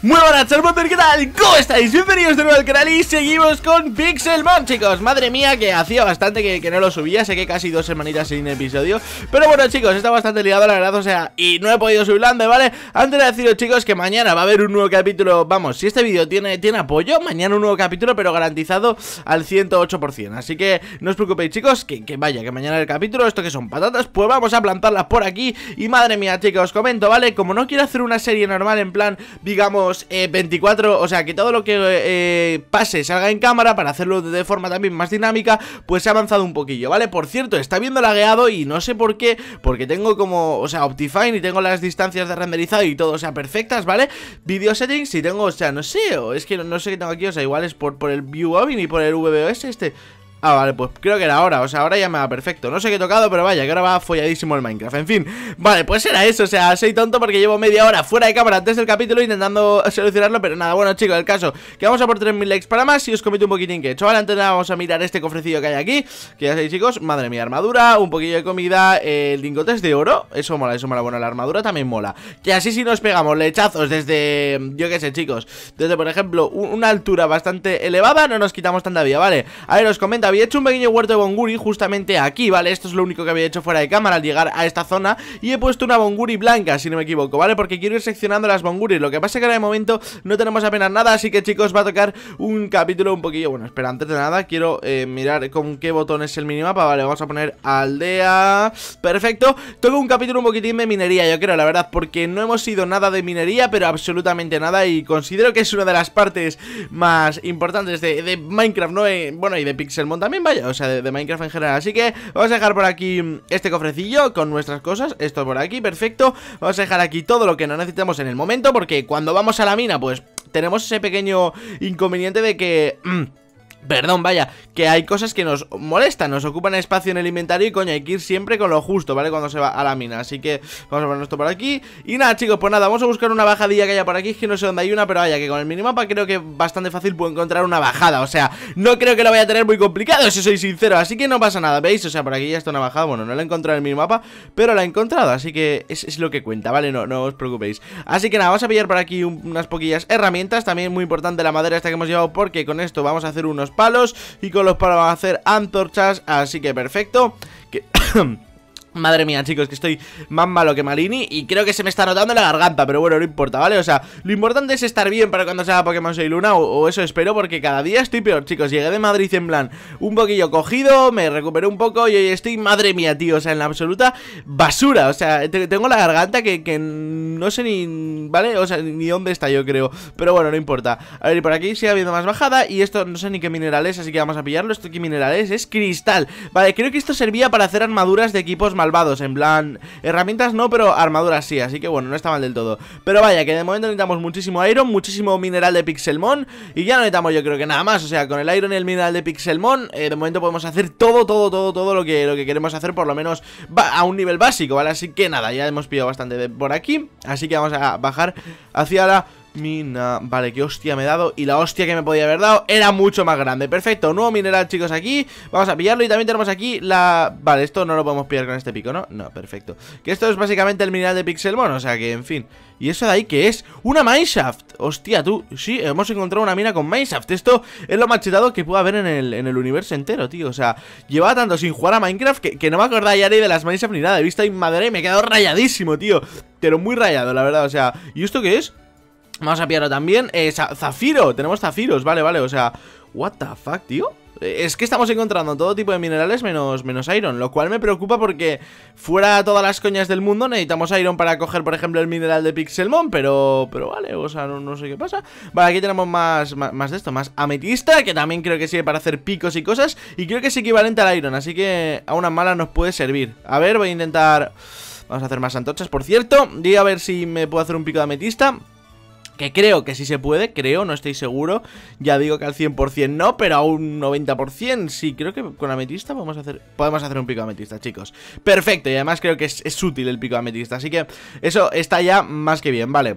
Muy buenas, Charmander, ¿qué tal? ¿Cómo estáis? Bienvenidos de nuevo al canal y seguimos con Pixelman, chicos Madre mía, que hacía bastante que, no lo subía Sé que casi dos semanitas sin episodio Pero bueno, chicos, está bastante ligado la verdad, o sea Y no he podido subirlo, ¿vale? Antes de deciros, chicos, que mañana va a haber un nuevo capítulo Vamos, si este vídeo tiene, tiene apoyo Mañana un nuevo capítulo, pero garantizado al 108% Así que no os preocupéis, chicos que, que vaya, que mañana el capítulo Esto que son patatas, pues vamos a plantarlas por aquí Y madre mía, chicos, comento, ¿vale? Como no quiero hacer una serie normal en plan, digamos 24, eh, o sea, que todo lo que eh, pase salga en cámara para hacerlo de forma también más dinámica, pues se ha avanzado un poquillo, ¿vale? Por cierto, está viendo lagueado y no sé por qué, porque tengo como, o sea, Optifine y tengo las distancias de renderizado y todo, sea, perfectas, ¿vale? Video settings y tengo, o sea, no sé, o es que no, sé qué tengo aquí, o sea, igual es por, por el View y por el VBOS este, Ah, vale, pues creo que era ahora, o sea, ahora ya me va perfecto No sé qué he tocado, pero vaya, que ahora va folladísimo el Minecraft En fin, vale, pues era eso, o sea, soy tonto porque llevo media hora fuera de cámara antes del capítulo Intentando solucionarlo, pero nada, bueno chicos, el caso Que vamos a por 3000 likes para más y os comete un poquitín que he hecho Vale, antes vamos a mirar este cofrecillo que hay aquí Que ya sabéis chicos, madre mía, armadura, un poquillo de comida, El lingotes de oro Eso mola, eso mola, bueno, la armadura también mola Que así si nos pegamos lechazos desde, yo qué sé chicos Desde por ejemplo, una altura bastante elevada no nos quitamos tanta vida, vale A ver, os comenta había hecho un pequeño huerto de bonguri justamente aquí, ¿vale? Esto es lo único que había hecho fuera de cámara al llegar a esta zona Y he puesto una bonguri blanca, si no me equivoco, ¿vale? Porque quiero ir seccionando las bonguris Lo que pasa es que ahora de momento no tenemos apenas nada Así que chicos, va a tocar un capítulo un poquillo Bueno, espera, antes de nada quiero eh, mirar con qué botón es el minimapa Vale, vamos a poner aldea Perfecto, toco un capítulo un poquitín de minería Yo creo, la verdad, porque no hemos ido nada de minería Pero absolutamente nada Y considero que es una de las partes más importantes de, Minecraft, ¿no? Eh, bueno, y de Pixelmon también, vaya, o sea, de, de, Minecraft en general Así que vamos a dejar por aquí mm, este cofrecillo con nuestras cosas Esto por aquí, perfecto Vamos a dejar aquí todo lo que no necesitamos en el momento Porque cuando vamos a la mina, pues tenemos ese pequeño inconveniente de que... Mm, Perdón, vaya, que hay cosas que nos molestan, nos ocupan espacio en el inventario y coño, hay que ir siempre con lo justo, ¿vale? Cuando se va a la mina, así que vamos a poner esto por aquí Y nada, chicos, pues nada, vamos a buscar una bajadilla que haya por aquí, es que no sé dónde hay una, pero vaya, que con el minimapa creo que bastante fácil puedo encontrar una bajada O sea, no creo que lo vaya a tener muy complicado, si soy sincero, así que no pasa nada, ¿veis? O sea, por aquí ya está una bajada, bueno, no la he encontrado en el minimapa, pero la he encontrado, así que es, lo que cuenta, ¿vale? No, no os preocupéis Así que nada, vamos a pillar por aquí unas poquillas herramientas, también muy importante la madera esta que hemos llevado porque con esto vamos a hacer unos palos y con los palos a hacer antorchas, así que perfecto. Que... Madre mía, chicos, que estoy más malo que Malini Y creo que se me está notando la garganta Pero bueno, no importa, ¿vale? O sea, lo importante es estar bien para cuando sea Pokémon Soy Luna o, eso espero, porque cada día estoy peor, chicos Llegué de Madrid en plan un poquillo cogido Me recuperé un poco y hoy estoy, madre mía, tío O sea, en la absoluta basura O sea, tengo la garganta que, que, no sé ni, ¿vale? O sea, ni dónde está yo creo Pero bueno, no importa A ver, por aquí sigue habiendo más bajada Y esto no sé ni qué mineral es, así que vamos a pillarlo Esto qué mineral es, es cristal Vale, creo que esto servía para hacer armaduras de equipos malos salvados en plan, herramientas no, pero armaduras sí, así que bueno, no está mal del todo. Pero vaya, que de momento necesitamos muchísimo iron, muchísimo mineral de pixelmon y ya no necesitamos yo creo que nada más, o sea, con el iron y el mineral de pixelmon, eh, de momento podemos hacer todo, todo, todo, todo lo que, lo que queremos hacer, por lo menos a un nivel básico, ¿vale? Así que nada, ya hemos pillado bastante por aquí, así que vamos a bajar hacia la Mina, vale, qué hostia me he dado Y la hostia que me podía haber dado era mucho más grande Perfecto, nuevo mineral, chicos, aquí Vamos a pillarlo y también tenemos aquí la... Vale, esto no lo podemos pillar con este pico, ¿no? No, perfecto Que esto es básicamente el mineral de Pixelmon, o sea que, en fin ¿Y eso de ahí que es? ¡Una mineshaft! Hostia, tú, sí, hemos encontrado una mina con mineshaft Esto es lo más chetado que pueda haber en el, en el universo entero, tío O sea, llevaba tanto sin jugar a Minecraft que, que no me acordaba ya ni de las mineshaft ni nada He visto ahí madera y me he quedado rayadísimo, tío Pero muy rayado, la verdad, o sea ¿Y esto qué es? Vamos a pillarlo también. Eh, zafiro, tenemos zafiros, vale, vale, o sea... What the fuck, tío. Eh, es que estamos encontrando todo tipo de minerales menos, menos iron, lo cual me preocupa porque fuera todas las coñas del mundo necesitamos iron para coger, por ejemplo, el mineral de Pixelmon, pero pero vale, o sea, no, sé qué pasa. Vale, aquí tenemos más, más, de esto, más ametista, que también creo que sirve para hacer picos y cosas, y creo que es equivalente al iron, así que a una mala nos puede servir. A ver, voy a intentar... Vamos a hacer más antorchas, por cierto, y a ver si me puedo hacer un pico de ametista que creo que sí se puede, creo, no estoy seguro. Ya digo que al 100% no, pero a un 90% sí. Creo que con ametista podemos hacer, podemos hacer un pico ametista, chicos. Perfecto, y además creo que es, es útil el pico ametista, así que eso está ya más que bien, vale.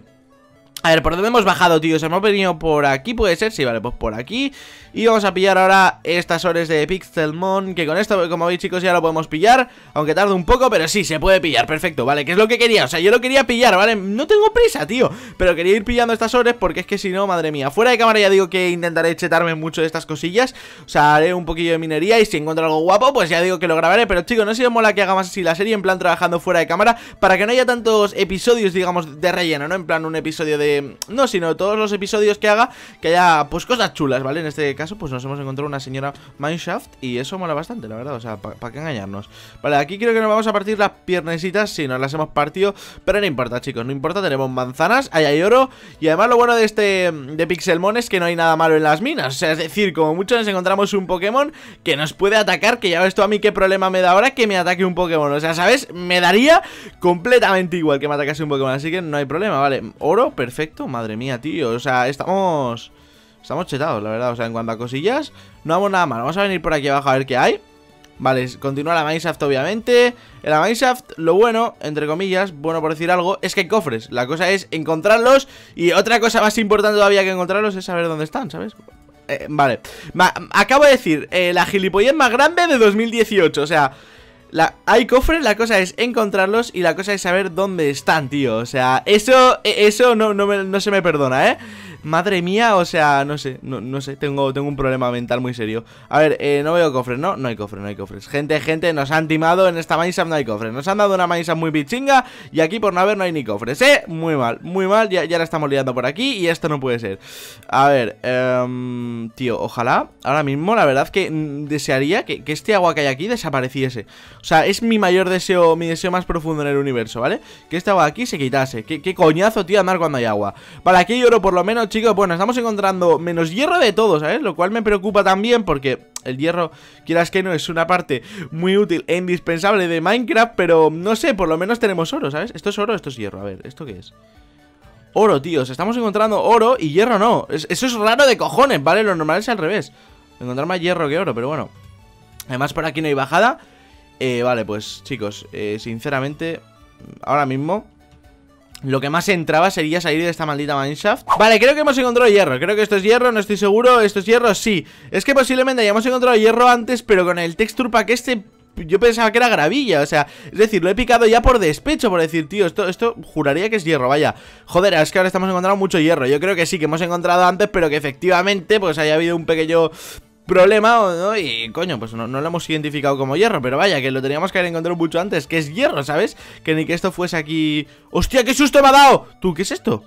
A ver, ¿por dónde hemos bajado, tío? Se hemos venido por aquí, ¿puede ser? Sí, vale, pues por aquí Y vamos a pillar ahora estas horas de Pixelmon Que con esto, como veis, chicos, ya lo podemos pillar Aunque tarde un poco, pero sí, se puede pillar, perfecto, ¿vale? Que es lo que quería, o sea, yo lo quería pillar, ¿vale? No tengo prisa, tío Pero quería ir pillando estas horas porque es que si no, madre mía Fuera de cámara ya digo que intentaré chetarme mucho de estas cosillas O sea, haré un poquillo de minería Y si encuentro algo guapo, pues ya digo que lo grabaré Pero, chicos, no sé si mola que haga más así la serie En plan, trabajando fuera de cámara Para que no haya tantos episodios, digamos, de relleno, ¿no? En plan, un episodio de Mm, no, sino todos los episodios que haga Que haya, pues, cosas chulas, ¿vale? En este caso, pues nos hemos encontrado una señora Mineshaft Y eso mola bastante, la verdad, o sea, ¿para qué engañarnos? Vale, aquí creo que nos vamos a partir las piernecitas Si nos las hemos partido, pero no importa, chicos No importa, tenemos manzanas, ahí hay oro Y además lo bueno de este, mm, de Pixelmon Es que no hay nada malo en las minas, o sea, es decir Como muchos nos encontramos un Pokémon que nos puede atacar Que ya ves tú a mí qué problema me da ahora que me ataque un Pokémon O sea, ¿sabes? Me daría completamente igual que me atacase un Pokémon Así que no hay problema, vale Oro, perfecto perfecto, madre mía, tío. O sea, estamos... Estamos chetados, la verdad. O sea, en cuanto a cosillas, no vamos nada mal. Vamos a venir por aquí abajo a ver qué hay. Vale, continúa la Mineshaft, obviamente. En la Mineshaft, lo bueno, entre comillas, bueno por decir algo, es que hay cofres. La cosa es encontrarlos. Y otra cosa más importante todavía que encontrarlos es saber dónde están, ¿sabes? Eh, vale. acabo de decir, eh, la gilipollez más grande de 2018. O sea, hay cofres, la cosa es encontrarlos y la cosa es saber dónde están, tío. O sea, eso, e, eso no, no se me perdona, ¿eh? Madre mía, o sea, no sé, no, sé, tengo, tengo un problema mental muy serio. A ver, eh, no veo cofres, ¿no? No hay cofres, no hay cofres. Gente, gente, nos han timado en esta Minecraft, no hay cofres. Nos han dado una Minecraft muy pichinga y aquí por no haber no hay ni cofres, ¿eh? Muy mal, muy mal, ya, ya la estamos liando por aquí y esto no puede ser. A ver, em, tío, ojalá, ahora mismo la verdad que mm, desearía que, este agua que hay aquí desapareciese. O sea, es mi mayor deseo, mi deseo más profundo en el universo, ¿vale? Que este agua aquí se quitase. ¿Qué, coñazo, tío, andar cuando hay agua? para aquí yo oro por lo menos, chicos, bueno, estamos encontrando menos hierro de todo, ¿sabes? Lo cual me preocupa también porque el hierro, quieras que no, es una parte muy útil e indispensable de Minecraft Pero no sé, por lo menos tenemos oro, ¿sabes? ¿Esto es oro esto es hierro? A ver, ¿esto qué es? Oro, tíos, estamos encontrando oro y hierro no Eso es raro de cojones, ¿vale? Lo normal es al revés Encontrar más hierro que oro, pero bueno Además por aquí no hay bajada eh, Vale, pues chicos, eh, sinceramente Ahora mismo lo que más entraba sería salir de esta maldita mineshaft Vale, creo que hemos encontrado hierro Creo que esto es hierro, no estoy seguro ¿Esto es hierro? Sí Es que posiblemente hayamos encontrado hierro antes Pero con el texture pack este yo pensaba que era gravilla, o sea, es decir, lo he picado ya por despecho, por decir, tío, esto, esto juraría que es hierro, vaya Joder, es que ahora estamos encontrando mucho hierro, yo creo que sí, que hemos encontrado antes, pero que efectivamente, pues haya habido un pequeño problema, ¿no? Y coño, pues no, no, lo hemos identificado como hierro, pero vaya, que lo teníamos que haber encontrado mucho antes, que es hierro, ¿sabes? Que ni que esto fuese aquí... ¡Hostia, qué susto me ha dado! ¿Tú qué es esto?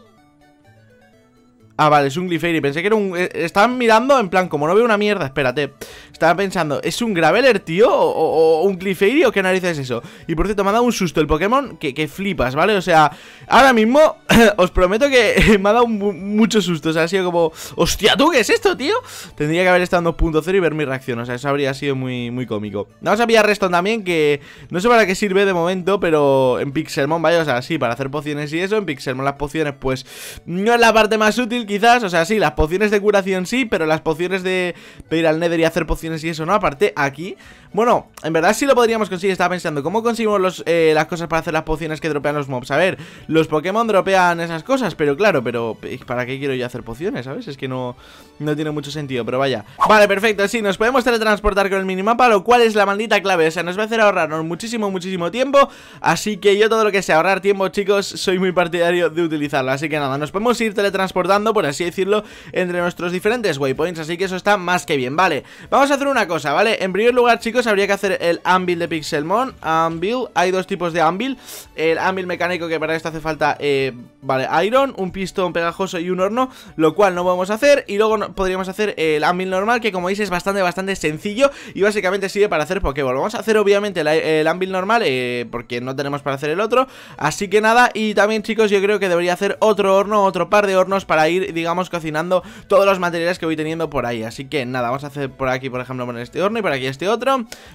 Ah, vale, es un y Pensé que era un... Eh, estaban mirando en plan, como no veo una mierda, espérate. Estaba pensando, ¿es un Graveler, tío? ¿O, un Glifairy, ¿O qué narices es eso? Y por cierto, me ha dado un susto el Pokémon que, flipas, ¿vale? O sea, ahora mismo os prometo que me ha dado mucho susto. O sea, ha sido como... ¡Hostia, tú! ¿Qué es esto, tío? Tendría que haber estado en 2.0 y ver mi reacción. O sea, eso habría sido muy, muy cómico. Vamos a pillar Reston también, que no sé para qué sirve de momento, pero en Pixelmon, vaya, ¿vale? o sea, sí, para hacer pociones y eso. En Pixelmon las pociones, pues, no es la parte más útil quizás, o sea, sí, las pociones de curación sí, pero las pociones de pedir al Nether y hacer pociones y eso no, aparte aquí Bueno, en verdad sí lo podríamos conseguir, estaba pensando, ¿cómo conseguimos eh, las cosas para hacer las pociones que dropean los mobs? A ver, los Pokémon dropean esas cosas, pero claro, pero ¿para qué quiero yo hacer pociones, sabes? Es que no, no tiene mucho sentido, pero vaya Vale, perfecto, sí, nos podemos teletransportar con el minimapa, lo cual es la maldita clave, o sea, nos va a hacer ahorrarnos muchísimo, muchísimo tiempo Así que yo todo lo que sea ahorrar tiempo, chicos, soy muy partidario de utilizarlo Así que nada, nos podemos ir teletransportando por así decirlo, entre nuestros diferentes waypoints, así que eso está más que bien, ¿vale? Vamos a hacer una cosa, ¿vale? En primer lugar, chicos, habría que hacer el Anvil de Pixelmon, Anvil, hay dos tipos de Anvil, el Anvil mecánico que para esto hace falta, eh, vale, Iron, un pistón pegajoso y un horno, lo cual no vamos a hacer, y luego podríamos hacer el Anvil normal, que como veis es bastante, bastante sencillo, y básicamente sirve para hacer Pokéball, vamos a hacer obviamente el Anvil normal, eh, porque no tenemos para hacer el otro, así que nada, y también chicos, yo creo que debería hacer otro horno, otro par de hornos para ir digamos, cocinando todos los materiales que voy teniendo por ahí. Así que nada, vamos a hacer por aquí, por ejemplo, poner este horno y por aquí este otro.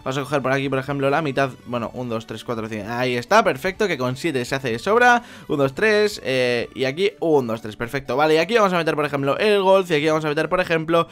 Vamos a coger por aquí, por ejemplo, la mitad. Bueno, 1, 2, 3, 4, 5. Ahí está, perfecto, que con 7 se hace de sobra. 1, 2, 3. y aquí 1, 2, 3, perfecto. Vale, y aquí vamos a meter, por ejemplo, el golf. Y aquí vamos a meter, por ejemplo,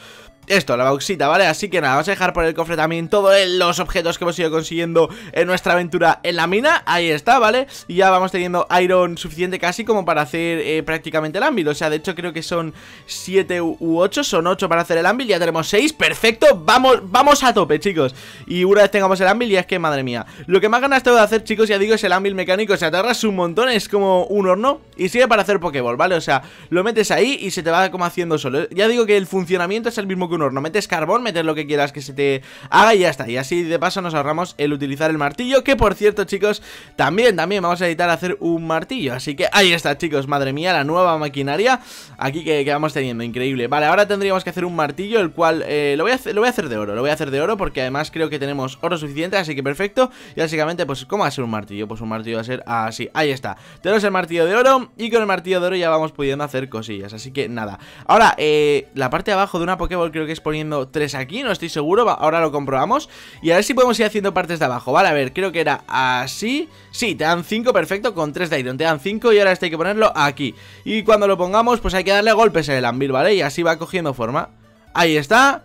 esto, la bauxita, ¿vale? Así que nada, vamos a dejar por el cofre también todos los objetos que hemos ido consiguiendo en nuestra aventura en la mina Ahí está, ¿vale? Y ya vamos teniendo iron suficiente casi como para hacer eh, prácticamente el ámbito O sea, de hecho creo que son 7 u 8, son 8 para hacer el anvil, ya tenemos 6, perfecto, vamos, vamos a tope, chicos. Y una vez tengamos el anvil, ya es que, madre mía, lo que más ganas tengo de hacer, chicos, ya digo, es el anvil mecánico, se atarras un montón, es como un horno y sigue para hacer Pokéball, ¿vale? O sea, lo metes ahí y se te va como haciendo solo. Ya digo que el funcionamiento es el mismo que un horno, metes carbón, metes lo que quieras que se te haga y ya está. Y así de paso nos ahorramos el utilizar el martillo, que por cierto, chicos, también, también vamos a editar hacer un martillo. Así que ahí está, chicos, madre mía, la nueva maquinaria. Aquí que, vamos teniendo, increíble Vale, ahora tendríamos que hacer un martillo, el cual eh, lo, voy a, lo voy a hacer de oro, lo voy a hacer de oro Porque además creo que tenemos oro suficiente, así que perfecto Y básicamente, pues, ¿cómo va a ser un martillo? Pues un martillo va a ser así, ahí está Tenemos el martillo de oro y con el martillo de oro ya vamos pudiendo hacer cosillas Así que nada, ahora, eh, la parte de abajo de una Pokéball creo que es poniendo tres aquí, no estoy seguro Ahora lo comprobamos y a ver si podemos ir haciendo partes de abajo Vale, a ver, creo que era así Sí, te dan 5, perfecto, con 3 de Iron, te dan 5 y ahora este hay que ponerlo aquí Y cuando lo pongamos, pues hay que darle golpes en el anvil, ¿vale? Y así va cogiendo forma Ahí está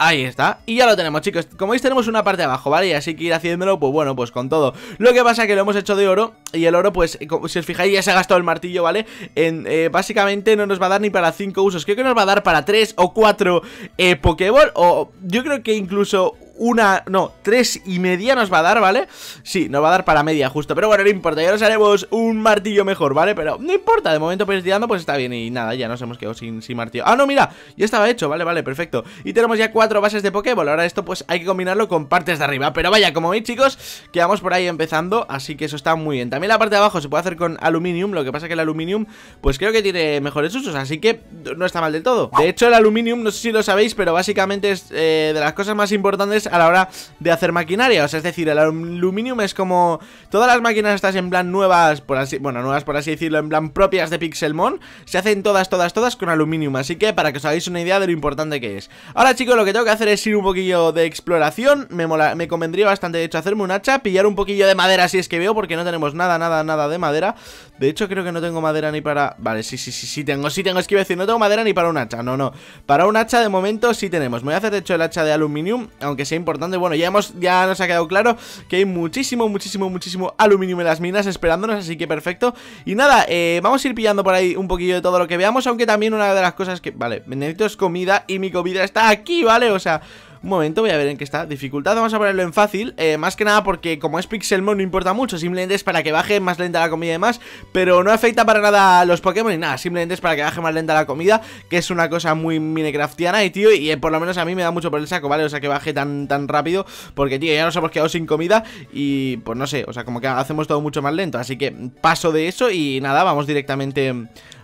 Ahí está, y ya lo tenemos chicos Como veis tenemos una parte de abajo, ¿vale? Y así que ir haciéndolo, pues bueno, pues con todo Lo que pasa que lo hemos hecho de oro Y el oro, pues, si os fijáis, ya se ha gastado el martillo, ¿vale? En, eh, básicamente no nos va a dar ni para 5 usos Creo que nos va a dar para 3 o 4 eh, Pokéball O yo creo que incluso una, no, tres y media nos va a dar, ¿vale? Sí, nos va a dar para media justo, pero bueno, no importa, ya nos haremos un martillo mejor, ¿vale? Pero no importa, de momento pues tirando pues está bien y nada, ya nos hemos quedado sin, sin martillo Ah, no, mira, ya estaba hecho, vale, vale, perfecto Y tenemos ya cuatro bases de Pokéball, ahora esto pues hay que combinarlo con partes de arriba Pero vaya, como veis chicos, quedamos por ahí empezando, así que eso está muy bien También la parte de abajo se puede hacer con aluminio, lo que pasa que el aluminium pues creo que tiene mejores usos, así que no está mal del todo De hecho el aluminium, no sé si lo sabéis, pero básicamente es eh, de las cosas más importantes a la hora de hacer maquinaria. O sea, es decir, el aluminio es como todas las máquinas estas en plan nuevas, por así, bueno, nuevas por así decirlo, en plan propias de Pixelmon, se hacen todas, todas, todas con aluminio. Así que para que os hagáis una idea de lo importante que es. Ahora, chicos, lo que tengo que hacer es ir un poquillo de exploración. Me, mola, me convendría bastante, de hecho, hacerme un hacha, pillar un poquillo de madera si es que veo, porque no tenemos nada, nada, nada de madera. De hecho, creo que no tengo madera ni para... Vale, sí, sí, sí, sí, tengo, sí tengo, es que a decir, no tengo madera ni para un hacha, no, no. Para un hacha de momento sí tenemos. Me voy a hacer, de hecho, el hacha de aluminium, aunque sea importante Bueno, ya hemos ya nos ha quedado claro que hay muchísimo, muchísimo, muchísimo aluminio en las minas esperándonos Así que perfecto Y nada, eh, vamos a ir pillando por ahí un poquillo de todo lo que veamos Aunque también una de las cosas que... Vale, necesito es comida y mi comida está aquí, ¿vale? O sea... Un momento, voy a ver en qué está Dificultad, vamos a ponerlo en fácil eh, Más que nada porque como es Pixelmon no importa mucho Simplemente es para que baje más lenta la comida y demás Pero no afecta para nada a los Pokémon ni nada Simplemente es para que baje más lenta la comida Que es una cosa muy Minecraftiana Y tío, y eh, por lo menos a mí me da mucho por el saco, ¿vale? O sea, que baje tan, tan rápido Porque tío, ya nos hemos quedado sin comida Y pues no sé, o sea, como que hacemos todo mucho más lento Así que paso de eso y nada, vamos directamente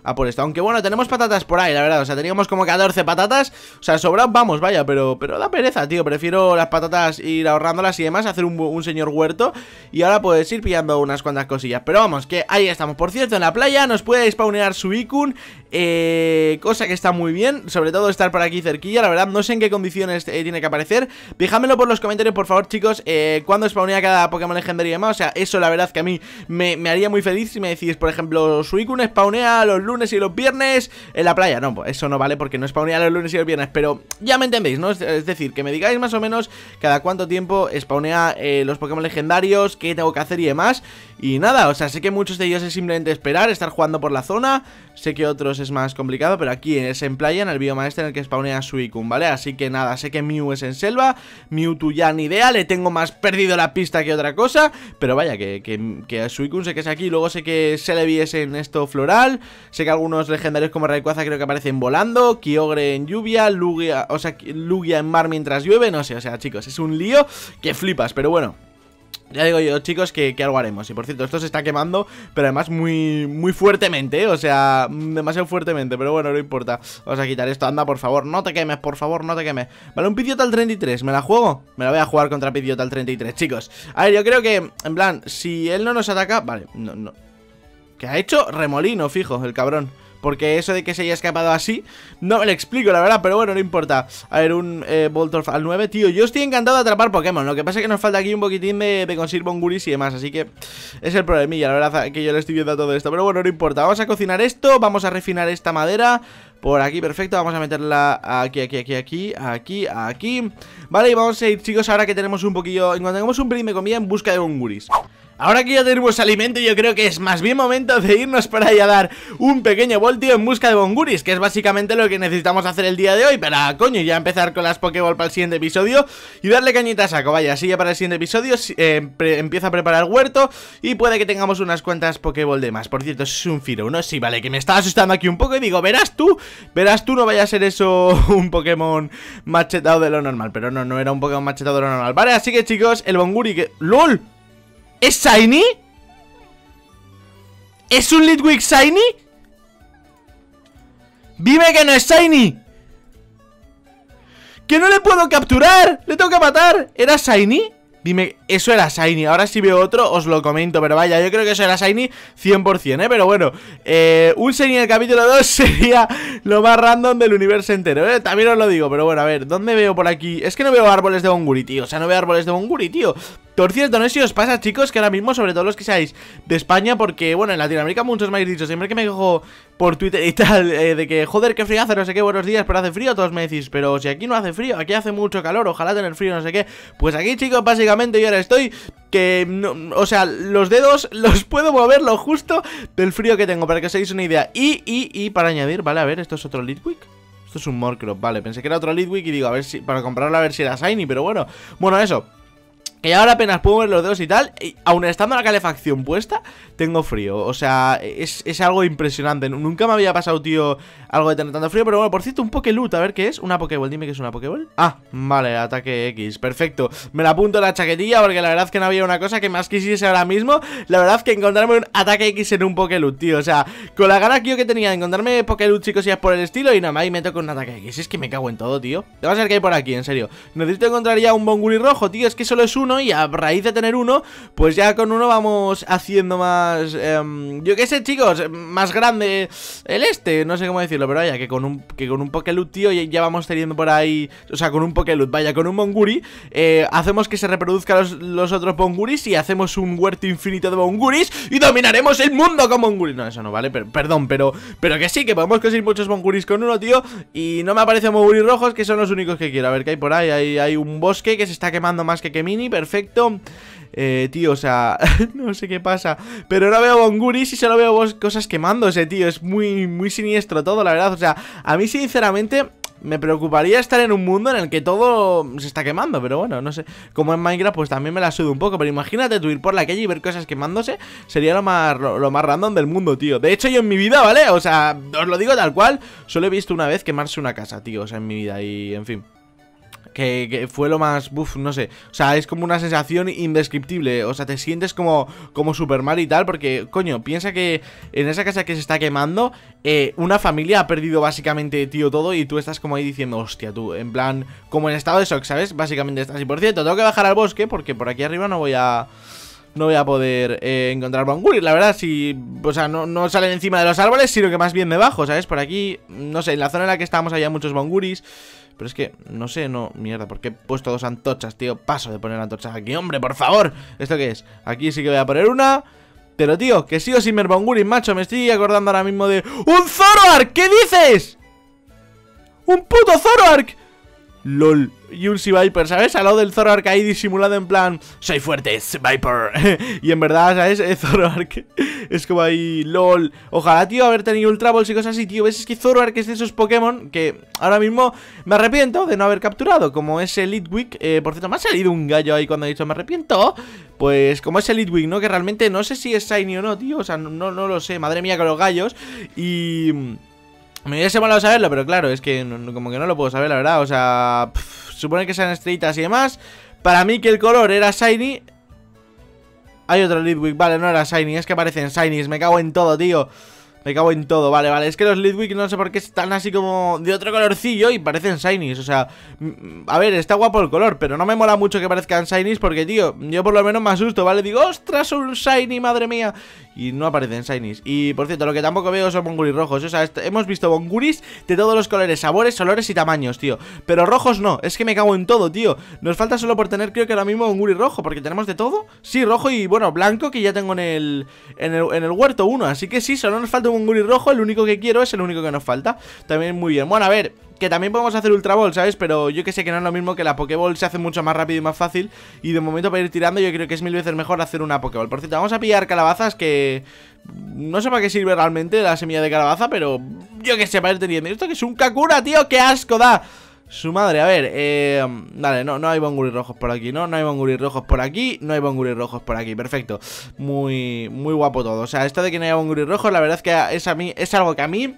a por esto Aunque bueno, tenemos patatas por ahí, la verdad O sea, teníamos como 14 patatas O sea, sobran, vamos, vaya, pero, pero da pereza, tío Prefiero las patatas ir ahorrándolas y demás Hacer un, señor huerto Y ahora puedes ir pillando unas cuantas cosillas Pero vamos, que ahí estamos Por cierto, en la playa nos puede spawnear suicun eh, Cosa que está muy bien Sobre todo estar por aquí cerquilla La verdad, no sé en qué condiciones eh, tiene que aparecer Déjamelo por los comentarios, por favor, chicos eh, Cuando spawnea cada Pokémon legendario y demás O sea, eso la verdad que a mí me, haría muy feliz Si me decís, por ejemplo, suicun spawnea los lunes y los viernes en la playa. No, pues, eso no vale porque no spawnea los lunes y los viernes, pero ya me entendéis, ¿no? Es decir, que me digáis más o menos cada cuánto tiempo spawnea eh, los Pokémon legendarios, qué tengo que hacer y demás. Y nada, o sea, sé que muchos de ellos es simplemente esperar, estar jugando por la zona Sé que otros es más complicado, pero aquí es en playa, en el bioma este en el que spawnea Suicune, ¿vale? Así que nada, sé que Mew es en selva Mewtwo ya ni idea, le tengo más perdido la pista que otra cosa Pero vaya, que, que, que Suicune sé que es aquí Luego sé que Celebi es en esto floral Sé que algunos legendarios como Rayquaza creo que aparecen volando Kyogre en lluvia, Lugia, o sea, Lugia en mar mientras llueve No sé, o sea, chicos, es un lío que flipas, pero bueno ya digo yo, chicos, que, que, algo haremos Y por cierto, esto se está quemando, pero además muy muy fuertemente, ¿eh? o sea mm, Demasiado fuertemente, pero bueno, no importa Vamos a quitar esto, anda, por favor, no te quemes, por favor No te quemes, vale, un Pidiota al 33 ¿Me la juego? Me la voy a jugar contra Pidiota 33 Chicos, a ver, yo creo que, en plan Si él no nos ataca, vale, no, no ¿Qué ha hecho? Remolino, fijo, el cabrón porque eso de que se haya escapado así, no me lo explico, la verdad, pero bueno, no importa. A ver, un eh, Voltorf al 9, tío. Yo estoy encantado de atrapar Pokémon. Lo que pasa es que nos falta aquí un poquitín de, conseguir un guris y demás. Así que es el problemilla, la verdad, que yo le estoy viendo a todo esto. Pero bueno, no importa. Vamos a cocinar esto, vamos a refinar esta madera. Por aquí, perfecto, vamos a meterla aquí, aquí, aquí, aquí, aquí, aquí Vale, y vamos a ir, chicos, ahora que tenemos un poquillo Encontramos un primer de comida, en busca de un guris Ahora que ya tenemos alimento yo creo que es más bien momento de irnos para allá a dar un pequeño voltio en busca de bonguris Que es básicamente lo que necesitamos hacer el día de hoy para, coño, ya empezar con las Pokéball para el siguiente episodio Y darle cañita a saco, vaya, así ya para el siguiente episodio eh, empieza a preparar el huerto Y puede que tengamos unas cuantas Pokéball de más Por cierto, es un Firo, ¿no? Sí, vale, que me está asustando aquí un poco y digo, verás tú, verás tú, no vaya a ser eso un Pokémon machetado de lo normal Pero no, no era un Pokémon machetado de lo normal Vale, así que chicos, el bonguri que... ¡LOL! ¿Es Shiny? ¿Es un Litwick Shiny? ¡Dime que no es Shiny! ¡Que no le puedo capturar! ¡Le tengo que matar! ¿Era Shiny? Dime, eso era Shiny Ahora si veo otro os lo comento Pero vaya, yo creo que eso era Shiny 100%, ¿eh? Pero bueno, eh, un Shiny en el capítulo 2 sería lo más random del universo entero, ¿eh? También os lo digo, pero bueno, a ver ¿Dónde veo por aquí? Es que no veo árboles de Bonguri, tío O sea, no veo árboles de Bonguri, tío por cierto, no sé si os pasa, chicos, que ahora mismo, sobre todo los que seáis de España, porque, bueno, en Latinoamérica muchos me habéis dicho, siempre que me cojo por Twitter y tal, eh, de que, joder, qué frío hace, no sé qué, buenos días, pero hace frío, todos me decís, pero si aquí no hace frío, aquí hace mucho calor, ojalá tener frío, no sé qué. Pues aquí, chicos, básicamente yo ahora estoy que, o sea, los dedos los puedo mover lo justo del frío que tengo, para que os hagáis una idea. Y, y, y, para añadir, vale, a ver, esto es otro Litwick. Esto es un Morcrop, vale, pensé que era otro Litwick y digo, a ver si, para comprarlo a ver si era Shiny, pero bueno, bueno, eso que ya ahora apenas puedo ver los dedos y tal, y aun estando la calefacción puesta, tengo frío. O sea, es, algo impresionante. Nunca me había pasado, tío, algo de tener tanto frío. Pero bueno, por cierto, un Pokéloot, a ver qué es. Una Pokéball, dime que es una Pokéball. Ah, vale, ataque X, perfecto. Me la apunto la chaquetilla porque la verdad es que no había una cosa que más quisiese ahora mismo. La verdad es que encontrarme un ataque X en un Pokéloot, tío. O sea, con la gana que yo que tenía de encontrarme Pokéloot, chicos, y es por el estilo. Y nada más, y me toco un ataque X. Es que me cago en todo, tío. Te vas a ver qué hay por aquí, en serio. Necesito encontrar ya un Bonguri rojo, tío. Es que solo es uno y a raíz de tener uno, pues ya con uno vamos haciendo más, em, yo qué sé chicos, más grande el este, no sé cómo decirlo, pero vaya, que con un, que con un tío, ya, vamos teniendo por ahí, o sea, con un Pokelut, vaya, con un Monguri, eh, hacemos que se reproduzcan los, otros Monguris y hacemos un huerto infinito de Monguris y dominaremos el mundo con Monguris. No, eso no vale, perdón, pero, pero que sí, que podemos conseguir muchos Monguris con uno, tío, y no me aparecen Monguris rojos, que son los únicos que quiero. A ver qué hay por ahí, hay, hay un bosque que se está quemando más que Kemini, pero perfecto. Eh, tío, o sea, no sé qué pasa Pero no veo bonguris y solo veo cosas quemándose, tío Es muy, muy siniestro todo, la verdad O sea, a mí sinceramente me preocuparía estar en un mundo en el que todo se está quemando, pero bueno, no sé. Como en Minecraft, pues también me la sudo un poco. Pero imagínate tú ir por la calle y ver cosas quemándose. Sería lo más, lo, más random del mundo, tío. De hecho, yo en mi vida, ¿vale? O sea, os lo digo tal cual. Solo he visto una vez quemarse una casa, tío. O sea, en mi vida. Y en fin. Que, fue lo más, buf, no sé. O sea, es como una sensación indescriptible. O sea, te sientes como, como Super mal y tal, porque, coño, piensa que en esa casa que se está quemando, eh, una familia ha perdido básicamente, tío, todo y tú estás como ahí diciendo, hostia, tú, en plan, como en estado de shock, ¿sabes? Básicamente estás. así por cierto, tengo que bajar al bosque porque por aquí arriba no voy a... No voy a poder eh, encontrar bonguris la verdad, si... O sea, no, salen encima de los árboles, sino que más bien me bajo, ¿sabes? Por aquí, no sé, en la zona en la que estábamos había muchos Banguris pero es que, no sé, no, mierda, ¿por qué he puesto dos antorchas, tío? Paso de poner antorchas aquí, hombre, por favor. ¿Esto qué es? Aquí sí que voy a poner una. Pero, tío, que sigo sin Merbongurin, macho. Me estoy acordando ahora mismo de... ¡Un Zoroark! ¿Qué dices? ¡Un puto Zoroark! LOL y un Viper, ¿sabes? Al lado del Zoroark ahí disimulado en plan Soy fuerte, Viper Y en verdad, ¿sabes? Zoroark es como ahí, LOL Ojalá, tío, haber tenido Ultra Balls y cosas así, tío ¿Ves? Es que Zoroark es de esos Pokémon que ahora mismo me arrepiento de no haber capturado Como ese Litwick, eh, por cierto, me ha salido un gallo ahí cuando he dicho me arrepiento Pues como ese Litwick, ¿no? Que realmente no sé si es Shiny o no, tío O sea, no, no lo sé, madre mía con los gallos Y... Me hubiese molado saberlo, pero claro, es que como que no lo puedo saber, la verdad. O sea, supone que sean estrellitas y demás. Para mí que el color era shiny. Hay otro Litwick, vale, no era shiny, es que aparecen shinies. Me cago en todo, tío. Me cago en todo, vale, vale Es que los Litwick no sé por qué están así como de otro colorcillo Y parecen Shinies, o sea mm, mm, A ver, está guapo el color, pero no me mola mucho que parezcan Shinies Porque, tío, yo por lo menos me asusto, ¿vale? Digo, ostras, un Shiny, madre mía Y no aparecen Shinies Y, por cierto, lo que tampoco veo son Bonguris rojos O sea, hemos visto Bonguris de todos los colores, sabores, olores y tamaños, tío Pero rojos no, es que me cago en todo, tío Nos falta solo por tener, creo que ahora mismo, Bonguris rojo Porque tenemos de todo, sí, rojo y, bueno, blanco Que ya tengo en el, en el, en el huerto uno Así que sí, solo nos falta un un Guri Rojo, el único que quiero es el único que nos falta. También muy bien. Bueno, a ver, que también podemos hacer Ultra Ball, ¿sabes? Pero yo que sé que no es lo mismo que la Pokéball se hace mucho más rápido y más fácil. Y de momento para ir tirando yo creo que es mil veces mejor hacer una Pokéball. Por cierto, vamos a pillar calabazas que... No sé para qué sirve realmente la semilla de calabaza, pero yo que sé, para ir teniendo. ¿Esto que es un Kakura, tío? ¡Qué asco da! Su madre, a ver, eh, dale, no, no hay bonguris rojos por aquí, ¿no? No hay bonguris rojos por aquí, no hay bonguris rojos por aquí, perfecto Muy, muy guapo todo, o sea, esto de que no haya bonguris rojos, la verdad es que es, a mí, es algo que a mí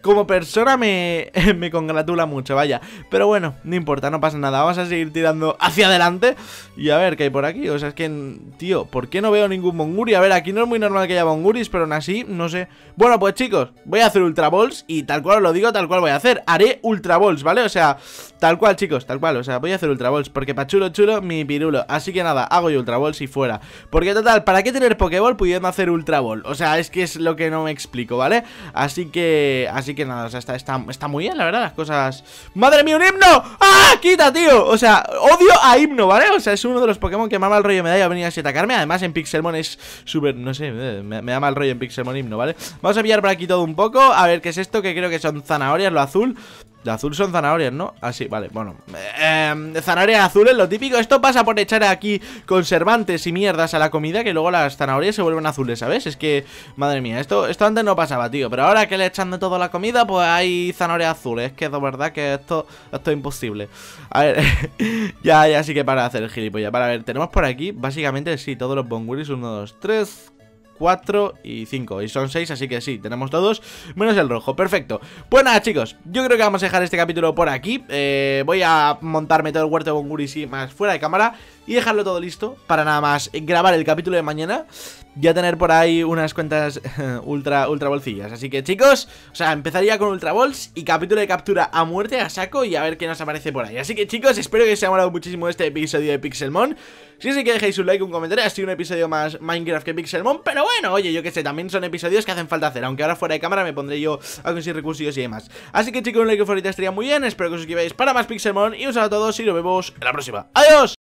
como persona me, me congratula mucho, vaya. Pero bueno, no importa, no pasa nada. Vamos a seguir tirando hacia adelante y a ver qué hay por aquí. O sea, es que, tío, ¿por qué no veo ningún Monguri? A ver, aquí no es muy normal que haya Monguris, pero aún así, no sé. Bueno, pues chicos, voy a hacer Ultra Balls y tal cual os lo digo, tal cual voy a hacer. Haré Ultra Balls, ¿vale? O sea, tal cual, chicos, tal cual. O sea, voy a hacer Ultra Balls porque para chulo, chulo, mi pirulo. Así que nada, hago yo Ultra Balls y fuera. Porque total, ¿para qué tener Pokéball pudiendo hacer Ultra Ball? O sea, es que es lo que no me explico, ¿vale? Así que, así que que nada, está, está, muy bien, la verdad, las cosas... ¡Madre mía, un himno! ¡Ah! ¡Quita, tío! O sea, odio a himno, ¿vale? O sea, es uno de los Pokémon que me da el rollo a venir así a atacarme. Además, en Pixelmon es súper... No sé, eh, me, me da mal rollo en Pixelmon himno, ¿vale? Vamos a pillar por aquí todo un poco. A ver, ¿qué es esto? Que creo que son zanahorias, lo azul. De azul son zanahorias, ¿no? Así, ah, vale, bueno em, Zanahorias azules, lo típico Esto pasa por echar aquí conservantes y mierdas a la comida Que luego las zanahorias se vuelven azules, ¿sabes? Es que, madre mía, esto, esto antes no pasaba, tío Pero ahora que le echan de todo la comida Pues hay zanahorias azules Es que de verdad que esto, esto es imposible A ver, ya, ya sí que para hacer el gilipollas Para ver, tenemos por aquí, básicamente, sí, todos los bonguris 1, 2, 3, 4 y 5 Y son 6, así que sí, tenemos todos Menos el rojo, perfecto Pues nada chicos, yo creo que vamos a dejar este capítulo por aquí eh, Voy a montarme todo el huerto con y más fuera de cámara y dejarlo todo listo para nada más grabar el capítulo de mañana. Ya tener por ahí unas cuentas ultra, ultra bolsillas. Así que chicos, o sea, empezaría con ultra bols y capítulo de captura a muerte a saco y a ver qué nos aparece por ahí. Así que chicos, espero que os haya molado muchísimo este episodio de Pixelmon. Si es que dejéis un like, un comentario, así un episodio más Minecraft que Pixelmon, pero bueno, oye, yo que sé, también son episodios que hacen falta hacer, aunque ahora fuera de cámara me pondré yo a conseguir recursos y demás. Así que chicos, un like favorito estaría muy bien, espero que os suscribáis para más Pixelmon y un saludo a todos y nos vemos en la próxima. ¡Adiós!